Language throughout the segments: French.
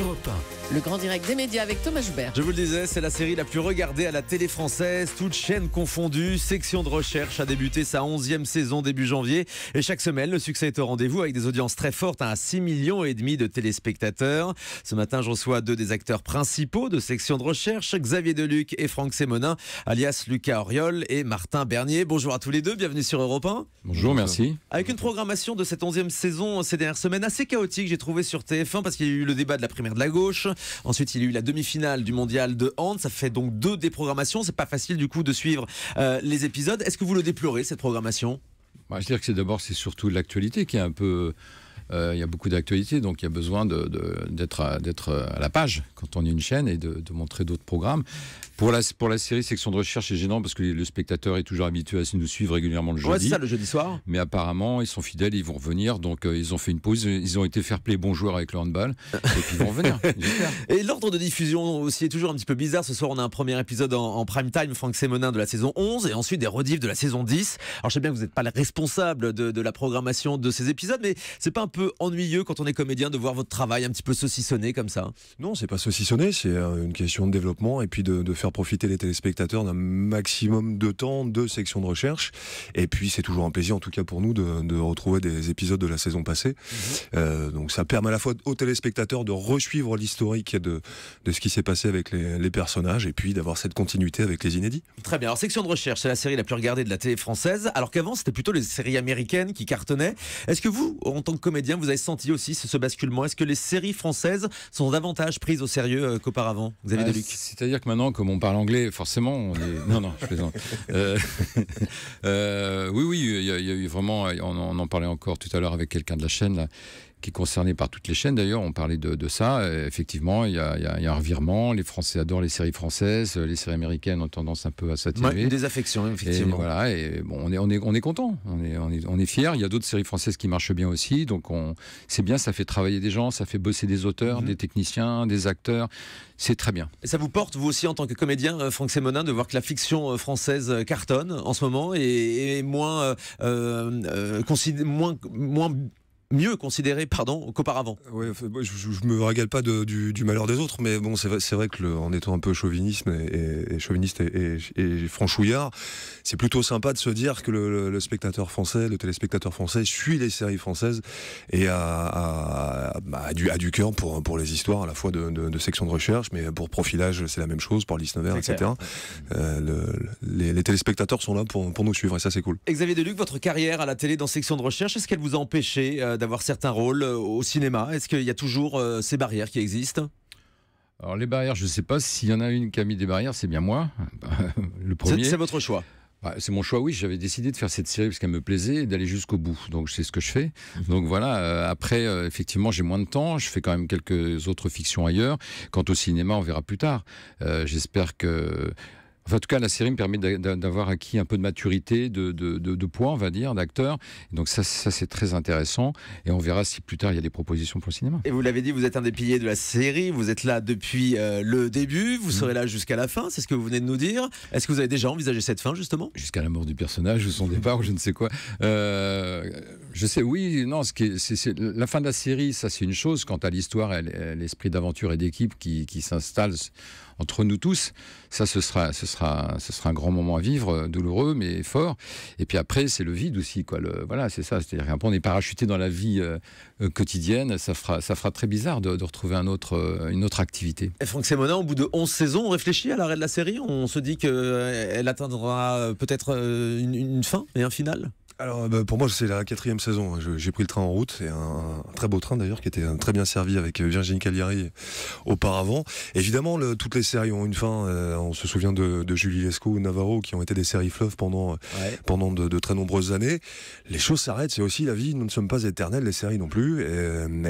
Europe Le grand direct des médias avec Thomas Joubert. Je vous le disais, c'est la série la plus regardée à la télé française, toutes chaînes confondues. Section de recherche a débuté sa 11e saison début janvier. Et chaque semaine, le succès est au rendez-vous avec des audiences très fortes, hein, à 6,5 6 millions et demi de téléspectateurs. Ce matin, je reçois deux des acteurs principaux de Section de recherche, Xavier Deluc et Franck Sémonin, alias Lucas Auriol et Martin Bernier. Bonjour à tous les deux, bienvenue sur Europe 1. Bonjour, merci. Avec une programmation de cette 11e saison ces dernières semaines assez chaotique, j'ai trouvé sur TF1 parce qu'il y a eu le débat de la de la gauche. Ensuite, il y a eu la demi-finale du mondial de Hand. Ça fait donc deux déprogrammations. C'est pas facile du coup de suivre euh, les épisodes. Est-ce que vous le déplorez cette programmation bah, je dirais que c'est d'abord, c'est surtout l'actualité qui est un peu euh, il y a beaucoup d'actualités, donc il y a besoin d'être à, à, la page quand on est une chaîne et de, montrer d'autres programmes. Pour la, pour la série section de recherche, c'est gênant parce que le spectateur est toujours habitué à nous suivre régulièrement le jeudi. Ouais, c'est ça, le jeudi soir. Mais apparemment, ils sont fidèles, ils vont revenir. Donc, euh, ils ont fait une pause, ils ont été faire play bon joueur avec le handball. et puis, ils vont revenir. et l'ordre de diffusion aussi est toujours un petit peu bizarre. Ce soir, on a un premier épisode en, prime time, Franck Sémonin de la saison 11, et ensuite des rediffs de la saison 10. Alors, je sais bien que vous n'êtes pas le responsable de, de la programmation de ces épisodes, mais c'est pas un peu ennuyeux quand on est comédien de voir votre travail un petit peu saucissonné comme ça Non, c'est pas saucissonné, c'est euh, une question de développement et puis de, faire profiter les téléspectateurs d'un maximum de temps, de sections de recherche. Et puis c'est toujours un plaisir, en tout cas pour nous, de, retrouver des épisodes de la saison passée. Mhm. Euh, donc ça permet à la fois aux téléspectateurs de resuivre l'historique de, de ce qui s'est passé avec les, les personnages et puis d'avoir cette continuité avec les inédits. Très bien. Alors section de recherche, c'est la série la plus regardée de la télé française. Alors qu'avant c'était plutôt les séries américaines qui cartonnaient. Est-ce que vous, en tant que comédien vous avez senti aussi ce basculement Est-ce que les séries françaises sont davantage prises au sérieux euh, qu'auparavant, bah, C'est-à-dire que maintenant, comme on parle anglais, forcément, on est... non, non, je plaisante. Euh, euh, oui, oui, il y, a, eu vraiment, on, en parlait encore tout à l'heure avec quelqu'un de la chaîne, qui est concerné par toutes les chaînes. D'ailleurs, on parlait de, ça. Euh, effectivement, il y, a, un revirement. Les Français adorent les séries françaises. Les séries américaines ont tendance un peu à s'attirer. Des une effectivement. voilà. Et bon, on est, on est, on est content. On est, on est, fier. Il y a d'autres séries françaises qui marchent bien aussi. Donc, c'est bien. Ça fait travailler des gens. Ça fait bosser des auteurs, mhm. des techniciens, des acteurs. C'est très bien. Et ça vous porte, vous aussi, en tant que comédien, euh, Franck Sémonin, de voir que la fiction euh, française cartonne en ce moment et, est moins, moins, moins mieux considéré pardon, qu'auparavant. Euh, oui, je, ne me régale pas du, malheur des autres, mais bon, c'est vrai, vrai, que en étant un peu chauvinisme et, chauviniste et, franchouillard, c'est plutôt sympa de se dire que le, spectateur français, le téléspectateur français suit les séries françaises et a, du, cœur pour, pour les histoires à la fois de, de, de section de recherche, mais pour profilage, c'est la même chose, pour l'isnover, etc. Euh, les, les, téléspectateurs sont là pour, pour nous suivre et ça, c'est cool. Xavier Deluc, votre carrière à la télé dans section de recherche, est-ce qu'elle vous a empêché euh, d'avoir certains rôles euh, au cinéma Est-ce qu'il y a toujours euh, ces barrières qui existent Alors les barrières, je ne sais pas s'il y en a une qui a mis des barrières, c'est bien moi, le premier. C'est votre choix bah, c'est mon choix, oui. J'avais décidé de faire cette série parce qu'elle me plaisait d'aller jusqu'au bout. Donc c'est ce que je fais. Mhm. Donc voilà. Euh, après, effectivement, j'ai moins de temps. Je fais quand même quelques autres fictions ailleurs. Quant au cinéma, on verra plus tard. J'espère que en tout cas, la série me permet d'avoir acquis un peu de maturité, de, de, poids, on va dire, d'acteur. Donc ça, c'est très intéressant. Et on verra si plus tard, il y a des propositions pour le cinéma. Et vous l'avez dit, vous êtes un des piliers de la série. Vous êtes là depuis euh, le début. Vous mm. serez là jusqu'à la fin. C'est ce que vous venez de nous dire. Est-ce que vous avez déjà envisagé cette fin, justement Jusqu'à la mort du personnage ou son départ ou je ne sais quoi. Euh, je sais, oui, non. Ce la fin de la série, ça, c'est une chose. Quant à l'histoire, l'esprit d'aventure et d'équipe qui, qui s'installe entre nous tous. Ça, ce sera, ce sera, ce sera un grand moment à vivre, euh, douloureux mais fort. Et puis après, c'est le vide aussi, quoi. voilà, c'est ça. C'est-à-dire qu'on est parachuté dans la vie euh, euh, quotidienne. Ça fera, ça fera très bizarre de, retrouver une autre activité. Et Franck Sémona, au bout de 11 saisons, on réfléchit à l'arrêt de la série. On se dit qu'elle atteindra peut-être une fin et un final alors euh, bah, pour moi c'est la quatrième saison. Hein. J'ai pris le train en route, c'est un, très beau train d'ailleurs qui était euh, très bien servi avec euh, Virginie Cagliari auparavant. Évidemment toutes les séries ont une fin. on se souvient de, Julie Lescaut ou Navarro qui ont été des séries fleuves pendant pendant de, très nombreuses années. Les choses s'arrêtent, c'est aussi la vie. Nous ne sommes pas éternels, les séries non plus,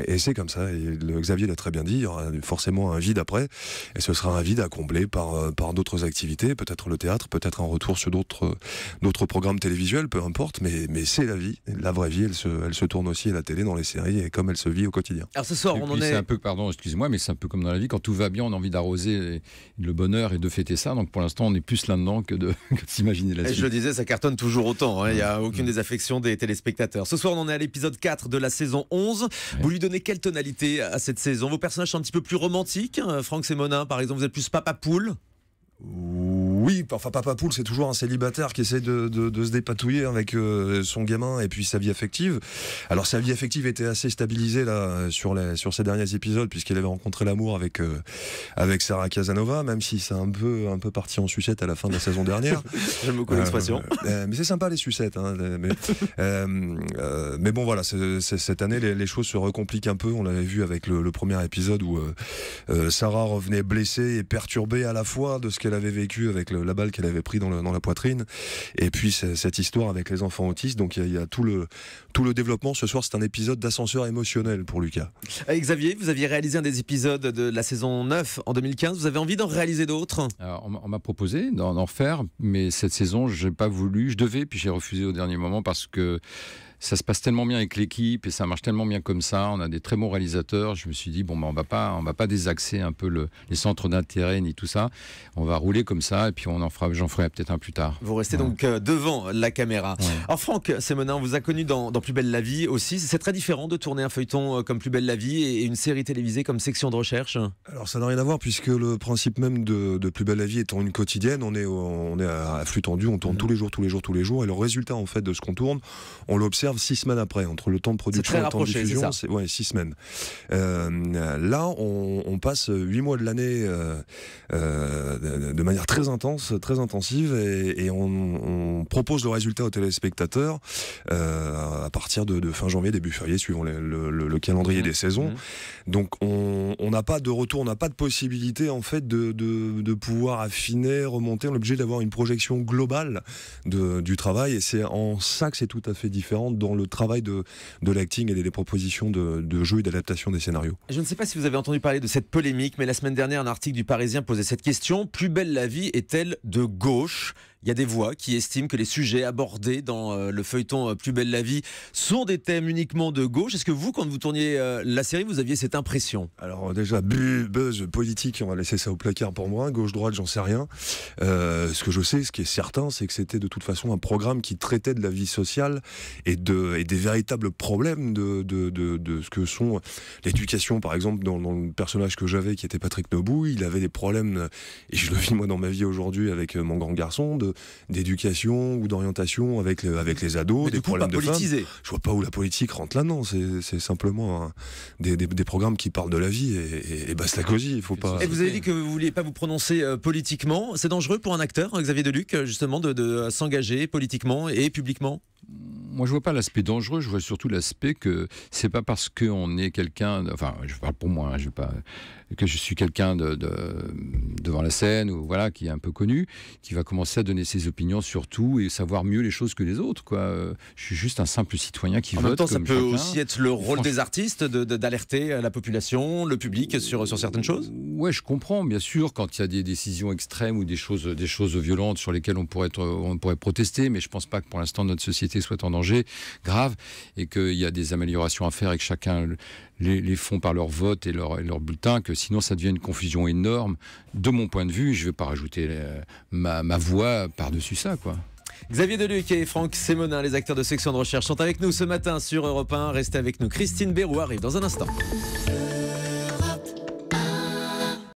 et, c'est comme ça. Et le, Xavier l'a très bien dit. Il y aura forcément un vide après, et ce sera un vide à combler par par d'autres activités, peut-être le théâtre, peut-être un retour sur d'autres d'autres programmes télévisuels, peu importe, mais mais, c'est la vie. La vraie vie, elle se, tourne aussi à la télé, dans les séries, et comme elle se vit au quotidien. Alors ce soir, on en est. C'est un peu, pardon, excusez-moi, mais c'est un peu comme dans la vie. Quand tout va bien, on a envie d'arroser le bonheur et de fêter ça. Donc pour l'instant, on est plus là-dedans que de, s'imaginer la et Je le disais, ça cartonne toujours autant. Hein. Il n'y a aucune désaffection des téléspectateurs. Ce soir, on en est à l'épisode 4 de la saison 11. Vous lui donnez quelle tonalité à cette saison Vos personnages sont un petit peu plus romantiques. Hein, Franck Sémonin, par exemple, vous êtes plus papa poule oui, enfin Papa Poule, c'est toujours un célibataire qui essaie de, se dépatouiller avec euh, son gamin et puis sa vie affective. Alors sa vie affective était assez stabilisée là sur, les, sur ces derniers épisodes puisqu'il avait rencontré l'amour avec, euh, avec Sarah Casanova, même si c'est un peu, un peu parti en sucette à la fin de la saison dernière. J'aime beaucoup euh, l'expression. mais c'est sympa les sucettes. Hein, mais, bon voilà, cette année les, choses se recompliquent un peu. On l'avait vu avec le, le, premier épisode où Sarah revenait blessée et perturbée à la fois de ce qu'elle avait vécu avec la balle qu'elle avait prise dans, dans, la poitrine. Et puis cette histoire avec les enfants autistes. Donc il y, a tout le, tout le développement. Ce soir, c'est un épisode d'ascenseur émotionnel pour Lucas. Eh, Xavier, vous aviez réalisé un des épisodes de la saison 9 en 2015. Vous avez envie d'en réaliser d'autres On m'a proposé d'en faire, mais cette saison, j'ai pas voulu. Je devais, puis j'ai refusé au dernier moment parce que ça se passe tellement bien avec l'équipe et ça marche tellement bien comme ça. On a des très bons réalisateurs. Je me suis dit, bon, ben, on ne on va pas désaxer un peu les centres d'intérêt ni tout ça. On va rouler comme ça et puis on en fera, j'en ferai peut-être un plus tard. Vous restez donc euh, devant la caméra. Alors, Franck Semenin, on vous a connu dans, Plus belle la vie aussi. C'est très différent de tourner un feuilleton euh, comme Plus belle la vie et une série télévisée comme Section de recherche Alors, ça n'a rien à voir puisque le principe même de, Plus belle la vie étant une quotidienne, on est, on est à flux tendu, on tourne mmh. tous les jours, tous les jours, tous les jours. Et le résultat, en fait, de ce qu'on tourne, on l'observe six semaines après, entre le temps de production et le temps de diffusion. C'est six semaines. Euh, là, on, passe huit mois de l'année euh, euh, de manière très intense, très intensive, et, on, propose le résultat aux téléspectateurs à partir de, fin janvier, début février, suivant le, calendrier mmh. des saisons. Mmh. Donc, on n'a pas de retour, on n'a pas de possibilité en fait de, pouvoir affiner, remonter. On est obligé d'avoir une projection globale du travail, et c'est en ça que c'est tout à fait différent dans le travail de, l'acting et des, propositions de, de jeux et d'adaptation des scénarios. Je ne sais pas si vous avez entendu parler de cette polémique, mais la semaine dernière, un article du Parisien posait cette question. Plus belle la vie est-elle de gauche il y a des voix qui estiment que les sujets abordés dans euh, le feuilleton euh, Plus belle la vie sont des thèmes uniquement de gauche. Est-ce que vous, quand vous tourniez euh, la série, vous aviez cette impression Alors déjà, buzz politique, on va laisser ça au placard pour moi. Gauche-droite, j'en sais rien. ce que je sais, ce qui est certain, c'est que c'était de toute façon un programme qui traitait de la vie sociale et, de, et des véritables problèmes de, de, ce que sont l'éducation, par exemple, dans, dans, le personnage que j'avais, qui était Patrick Nobou. Il avait des problèmes, et je le vis moi dans ma vie aujourd'hui avec mon grand garçon, de d'éducation ou d'orientation avec, avec les ados, des du problèmes de Je vois pas où la politique rentre là non C'est simplement des, des, programmes qui parlent de la vie et, et, la Bastacosi. Il faut pas. Et vous avez dit que vous vouliez pas vous prononcer euh, politiquement. C'est dangereux pour un acteur, hein, Xavier Deluc, euh, justement, de, de s'engager politiquement et publiquement moi, je vois pas l'aspect dangereux. Je vois surtout l'aspect que c'est pas parce qu'on est quelqu'un, enfin, je parle pour moi, hein, je pas que je suis quelqu'un de, devant la scène ou voilà qui est un peu connu, qui va commencer à donner ses opinions sur tout et savoir mieux les choses que les autres. Quoi, je suis juste un simple citoyen qui en vote. En même temps, ça peut aussi être le rôle des artistes d'alerter la population, le public sur sur certaines choses. Ouais, je comprends, bien sûr, quand il y a des décisions extrêmes ou des choses des choses violentes sur lesquelles on pourrait être, on pourrait protester, mais je pense pas que pour l'instant notre société soit en danger grave et qu'il y a des améliorations à faire et que chacun les, font par leur vote et leur, bulletin, que sinon ça devient une confusion énorme. De mon point de vue, je ne vais pas rajouter euh, ma, voix par-dessus ça, quoi. Xavier Deluc et Franck Sémonin, les acteurs de section de recherche, sont avec nous ce matin sur Europe 1. Restez avec nous. Christine Béroux arrive dans un instant.